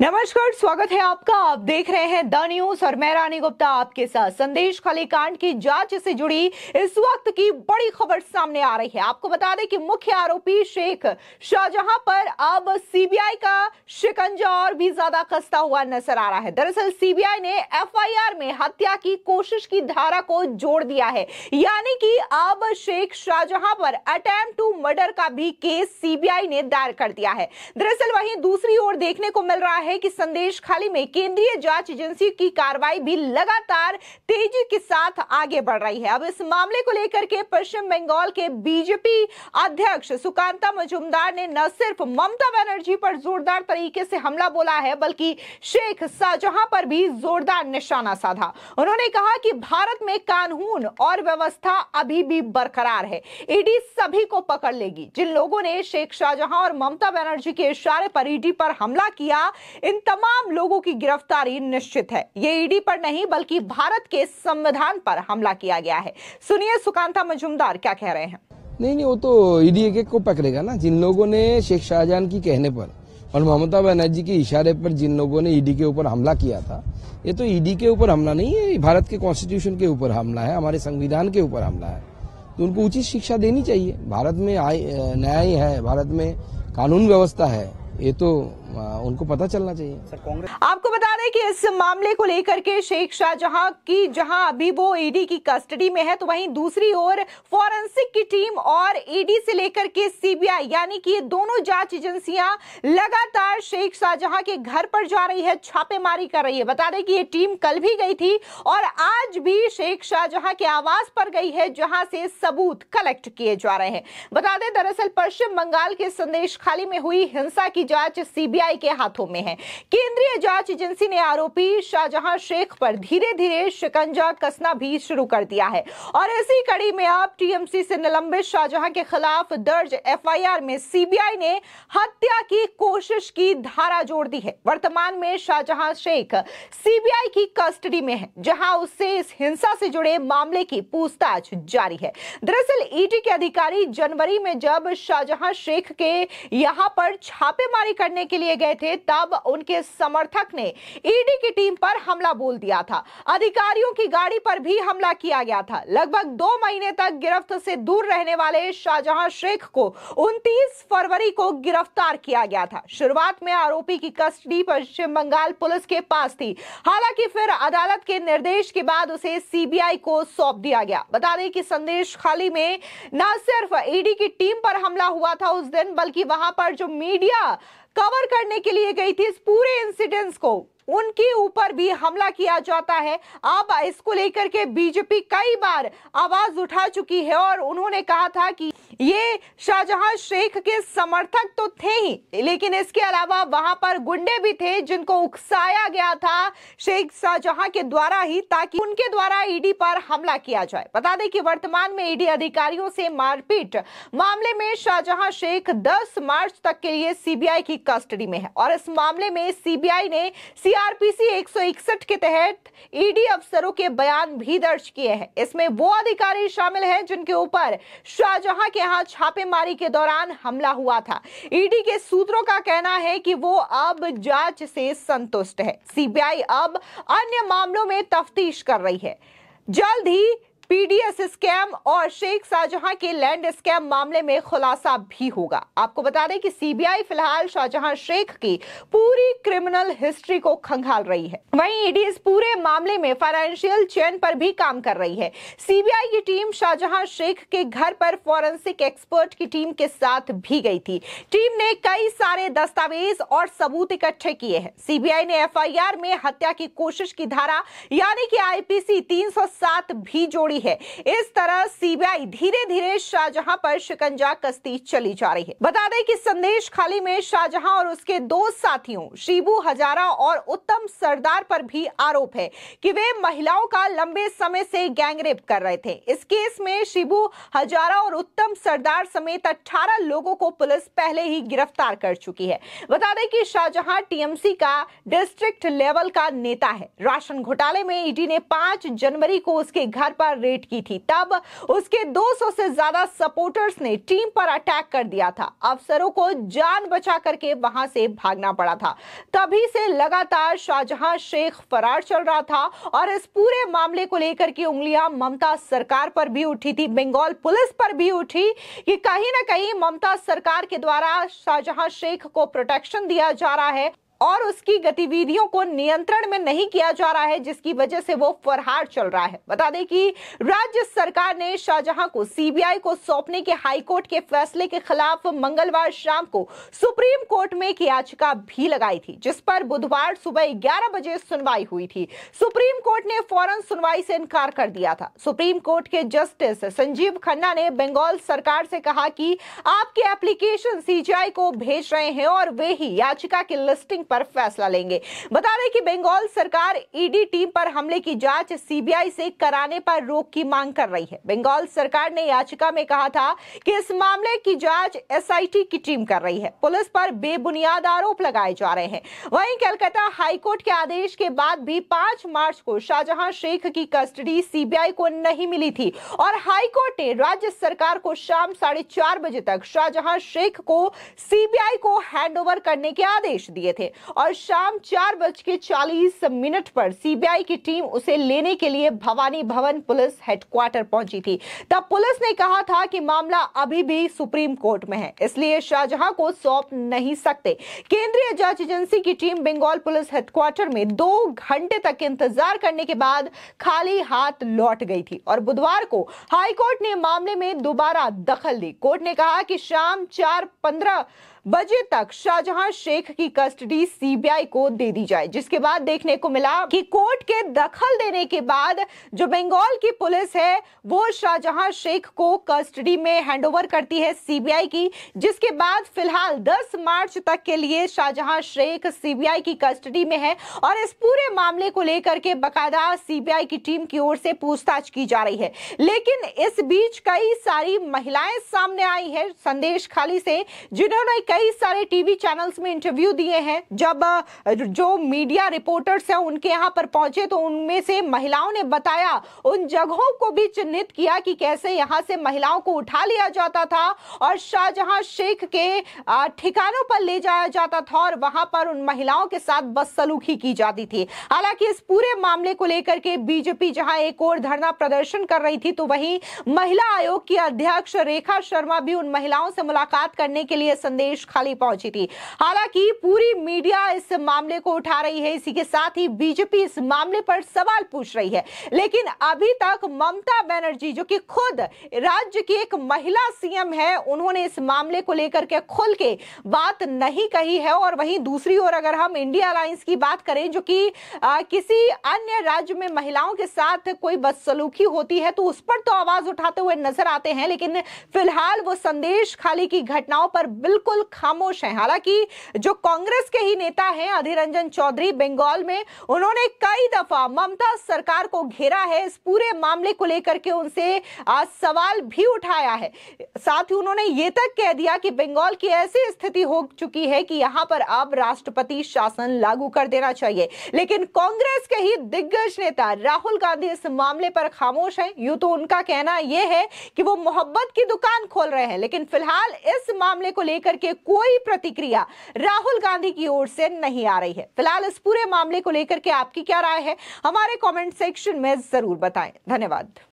नमस्कार स्वागत है आपका आप देख रहे हैं द न्यूज और मैं रानी गुप्ता आपके साथ संदेश खाली कांड की जांच से जुड़ी इस वक्त की बड़ी खबर सामने आ रही है आपको बता दें कि मुख्य आरोपी शेख शाहजहां पर अब सीबीआई का शिकंजा और भी ज्यादा खस्ता हुआ नजर आ रहा है दरअसल सीबीआई ने एफआईआर में हत्या की कोशिश की धारा को जोड़ दिया है यानी कि अब शेख शाहजहां पर अटेम्प्ट टू मर्डर का भी केस सीबीआई ने दायर कर दिया है दरअसल वही दूसरी ओर देखने को मिल रहा है है कि संदेश खाली में केंद्रीय जांच एजेंसी की कार्रवाई भी लगातार तेजी के साथ आगे बढ़ रही है अब इस मामले को लेकर के पश्चिम बंगाल के बीजेपी अध्यक्ष सुकांता मजुमदार ने न सिर्फ ममता बनर्जी पर जोरदार तरीके से हमला बोला है बल्कि शेख शाहजहां पर भी जोरदार निशाना साधा उन्होंने कहा कि भारत में कानून और व्यवस्था अभी भी बरकरार है ईडी सभी को पकड़ लेगी जिन लोगों ने शेख शाहजहां और ममता बनर्जी के इशारे पर ईडी पर हमला किया इन तमाम लोगों की गिरफ्तारी निश्चित है ये ईडी पर नहीं बल्कि भारत के संविधान पर हमला किया गया है सुनिए सुकांता मजुमदार क्या कह रहे हैं नहीं नहीं वो तो ईडी एक एक को पकड़ेगा ना जिन लोगों ने शेख शाहजहान की कहने पर और ममता बनर्जी के इशारे पर जिन लोगों ने ईडी के ऊपर हमला किया था ये तो ईडी के ऊपर हमला नहीं है भारत के कॉन्स्टिट्यूशन के ऊपर हमला है हमारे संविधान के ऊपर हमला है तो उनको उचित शिक्षा देनी चाहिए भारत में न्याय है भारत में कानून व्यवस्था है ये तो उनको पता चलना चाहिए सर आपको बता दें कि इस मामले को लेकर के शेख शाहजहां की जहां अभी वो ईडी e की कस्टडी में है तो वहीं दूसरी ओर फॉरेंसिक की टीम और ईडी e से लेकर के सीबीआई यानी कि ये दोनों जांच एजेंसियां लगातार शेख शाहजहां के घर पर जा रही है छापेमारी कर रही है बता दें कि ये टीम कल भी गई थी और आज भी शेख शाहजहां के आवास पर गई है जहां से सबूत कलेक्ट किए जा रहे हैं बता दें दरअसल पश्चिम बंगाल के संदेश खाली में हुई हिंसा की जांच सीबीआई के हाथों में है केंद्रीय जांच एजेंसी ने आरोपी शाहजहां शेख पर धीरे धीरे शिकंजा कसना भी शुरू कर दिया है और इसी कड़ी में अब टीएमसी से निलंबित शाहजहां के खिलाफ दर्ज एफआईआर में सीबीआई ने हत्या की कोशिश की धारा जोड़ दी है वर्तमान में शाहजहां शेख सीबीआई की कस्टडी में है जहां उससे इस हिंसा से जुड़े मामले की पूछताछ जारी है दरअसल ईडी के अधिकारी जनवरी में जब शाहजहां शेख के यहां पर छापे छापेमारी करने के लिए गए थे तब उनके समर्थक ने ईडी e की टीम पर हमला बोल दिया था अधिकारियों की गाड़ी पर भी हमला किया गया था लगभग दो महीने तक गिरफ्त से दूर रहने वाले शाहजहां शेख को 29 फरवरी को गिरफ्तार किया गया था शुरुआत में आरोपी की कस्टडी पश्चिम बंगाल पुलिस के पास थी हालांकि फिर अदालत के निर्देश के बाद उसे सीबीआई को सौंप दिया गया बता दें कि संदेश खाली में न सिर्फ ईडी e की टीम पर हमला हुआ था उस दिन बल्कि वहां पर जो मीडिया कवर करने के लिए गई थी इस पूरे इंसिडेंट्स को उनके ऊपर भी हमला किया जाता है अब इसको लेकर के बीजेपी कई बार आवाज उठा चुकी है और उन्होंने कहा था कि ये शाहजहां शेख के समर्थक तो थे ही लेकिन इसके अलावा वहां पर गुंडे भी थे जिनको उकसाया गया था शेख शाहजहां के द्वारा ही ताकि उनके द्वारा ईडी पर हमला किया जाए बता दें कि वर्तमान में ईडी अधिकारियों से मारपीट मामले में शाहजहां शेख 10 मार्च तक के लिए सीबीआई की कस्टडी में है और इस मामले में सीबीआई ने सी सीआरपीसी 161 के तहत ईडी अफसरों के बयान भी दर्ज किए हैं इसमें वो अधिकारी शामिल हैं जिनके ऊपर शाहजहां के यहाँ छापेमारी के दौरान हमला हुआ था ईडी के सूत्रों का कहना है कि वो अब जांच से संतुष्ट है सीबीआई अब अन्य मामलों में तफ्तीश कर रही है जल्द ही पीडीएस स्कैम और शेख शाहजहां के लैंड स्कैम मामले में खुलासा भी होगा आपको बता दें कि सीबीआई फिलहाल शाहजहां शेख की पूरी क्रिमिनल हिस्ट्री को खंगाल रही है वहीं ईडी e इस पूरे मामले में फाइनेंशियल चैन पर भी काम कर रही है सीबीआई की टीम शाहजहां शेख के घर पर फॉरेंसिक एक्सपर्ट की टीम के साथ भी गई थी टीम ने कई सारे दस्तावेज और सबूत इकट्ठे किए हैं सीबीआई ने एफ में हत्या की कोशिश की धारा यानी कि आईपीसी 307 भी जोड़ी हुई है इस तरह सीबीआई धीरे धीरे शाहजहां पर शिकंजा कसती चली जा रही है बता दें कि संदेश खाली में शाहजहां और उसके दो साथियों शिबू हजारा और उत्तम सरदार पर भी आरोप है कि वे महिलाओं का लंबे समय से गैंगरेप कर रहे थे इस केस में शिबू हजारा और उत्तम सरदार समेत अठारह लोगों को पुलिस पहले ही गिरफ्तार कर चुकी है बता दें कि शाहजहां टीएमसी का डिस्ट्रिक्ट लेवल का नेता है राशन घोटाले में ईडी ने पांच जनवरी को उसके घर पर रेट की थी तब उसके 200 से ज्यादा सपोर्टर्स ने टीम पर अटैक कर दिया था अफसरों को जान बचा करके वहां से भागना पड़ा था तभी से लगातार शाहजहां शेख फरार चल रहा था और इस पूरे मामले को लेकर की उंगलियां ममता सरकार पर भी उठी थी बंगाल पुलिस पर भी उठी कि कहीं ना कहीं ममता सरकार के द्वारा शाहजहां शेख को प्रोटेक्शन दिया जा रहा है और उसकी गतिविधियों को नियंत्रण में नहीं किया जा रहा है जिसकी वजह से वो फरहार चल रहा है बता दें कि राज्य सरकार ने शाहजहां को सीबीआई को सौंपने के हाईकोर्ट के फैसले के खिलाफ मंगलवार शाम को सुप्रीम कोर्ट में एक याचिका भी लगाई थी जिस पर बुधवार सुबह ग्यारह बजे सुनवाई हुई थी सुप्रीम कोर्ट ने फौरन सुनवाई से इनकार कर दिया था सुप्रीम कोर्ट के जस्टिस संजीव खन्ना ने बंगाल सरकार से कहा कि आपके एप्लीकेशन सीजीआई को भेज रहे हैं और वे ही याचिका की लिस्टिंग पर फैसला लेंगे बता दें कि बंगाल सरकार ईडी टीम पर हमले की जांच सीबीआई से कराने पर रोक की मांग कर रही है बंगाल सरकार ने याचिका में कहा था कि इस मामले की जांच एसआईटी की टीम कर रही है पुलिस पर बेबुनियाद आरोप लगाए जा रहे हैं वहीं कलकत्ता हाईकोर्ट के आदेश के बाद भी पांच मार्च को शाहजहां शेख की कस्टडी सीबीआई को नहीं मिली थी और हाईकोर्ट ने राज्य सरकार को शाम साढ़े चार बजे तक शाहजहां शेख को सीबीआई को हैंडओवर करने के आदेश दिए थे और शाम चार बज के चालीस मिनट पर सीबीआई की टीम उसे लेने के लिए भवानी भवन पुलिस हेडक्वार्टर पहुंची थी तब पुलिस ने कहा था कि मामला अभी भी सुप्रीम कोर्ट में है इसलिए शाहजहां को सौंप नहीं सकते केंद्रीय जांच एजेंसी की टीम बंगाल पुलिस हेडक्वार्टर में दो घंटे तक इंतजार करने के बाद खाली हाथ लौट गई थी और बुधवार को हाईकोर्ट ने मामले में दोबारा दखल दी कोर्ट ने कहा कि शाम चार पंद्रह बजे तक शाहजहां शेख की कस्टडी सीबीआई को दे दी जाए जिसके बाद देखने को मिला कि कोर्ट के दखल देने के बाद जो बंगाल की पुलिस है वो शाहजहां शेख को कस्टडी में हैंडओवर करती है सीबीआई की जिसके बाद फिलहाल 10 मार्च तक के लिए शाहजहां शेख सीबीआई की कस्टडी में है और इस पूरे मामले को लेकर के बकायदा सीबीआई की टीम की ओर से पूछताछ की जा रही है लेकिन इस बीच कई सारी महिलाएं सामने आई है संदेश खाली से जिन्होंने कई सारे टीवी चैनल्स में इंटरव्यू दिए हैं जब जो मीडिया रिपोर्टर्स हैं उनके यहाँ पर पहुंचे तो उनमें से महिलाओं ने बताया उन जगहों को भी चिन्हित किया कि कैसे यहाँ से महिलाओं को उठा लिया जाता था और शाहजहां शेख के ठिकानों पर ले जाया जाता था और वहां पर उन महिलाओं के साथ बस सलूखी की जाती थी हालांकि इस पूरे मामले को लेकर के बीजेपी जहां एक और धरना प्रदर्शन कर रही थी तो वहीं महिला आयोग की अध्यक्ष रेखा शर्मा भी उन महिलाओं से मुलाकात करने के लिए संदेश खाली पहुंची थी हालांकि पूरी मीडिया इस मामले को उठा रही है इसी के साथ ही बीजेपी इस मामले पर सवाल पूछ रही है लेकिन अभी तक ममता बनर्जी जो कि खुद राज्य की एक महिला सीएम है उन्होंने इस मामले को लेकर के खुल के बात नहीं कही है और वहीं दूसरी ओर अगर हम इंडिया अलायंस की बात करें जो कि किसी अन्य राज्य में महिलाओं के साथ कोई बदसलूकी होती है तो उस पर तो आवाज उठाते हुए नजर आते हैं लेकिन फिलहाल वो संदेश खाली की घटनाओं पर बिल्कुल खामोश हैं हालांकि जो कांग्रेस के ही नेता हैं अधीर रंजन चौधरी बंगाल में उन्होंने कई दफा ममता सरकार को घेरा है इस पूरे मामले को लेकर के उनसे आज सवाल भी उठाया है साथ ही उन्होंने ये तक कह दिया कि बंगाल की ऐसी स्थिति हो चुकी है कि यहां पर अब राष्ट्रपति शासन लागू कर देना चाहिए लेकिन कांग्रेस के ही दिग्गज नेता राहुल गांधी इस मामले पर खामोश हैं यूं तो उनका कहना यह है कि वो मोहब्बत की दुकान खोल रहे हैं लेकिन फिलहाल इस मामले को लेकर के कोई प्रतिक्रिया राहुल गांधी की ओर से नहीं आ रही है फिलहाल इस पूरे मामले को लेकर के आपकी क्या राय है हमारे कॉमेंट सेक्शन में जरूर बताएं धन्यवाद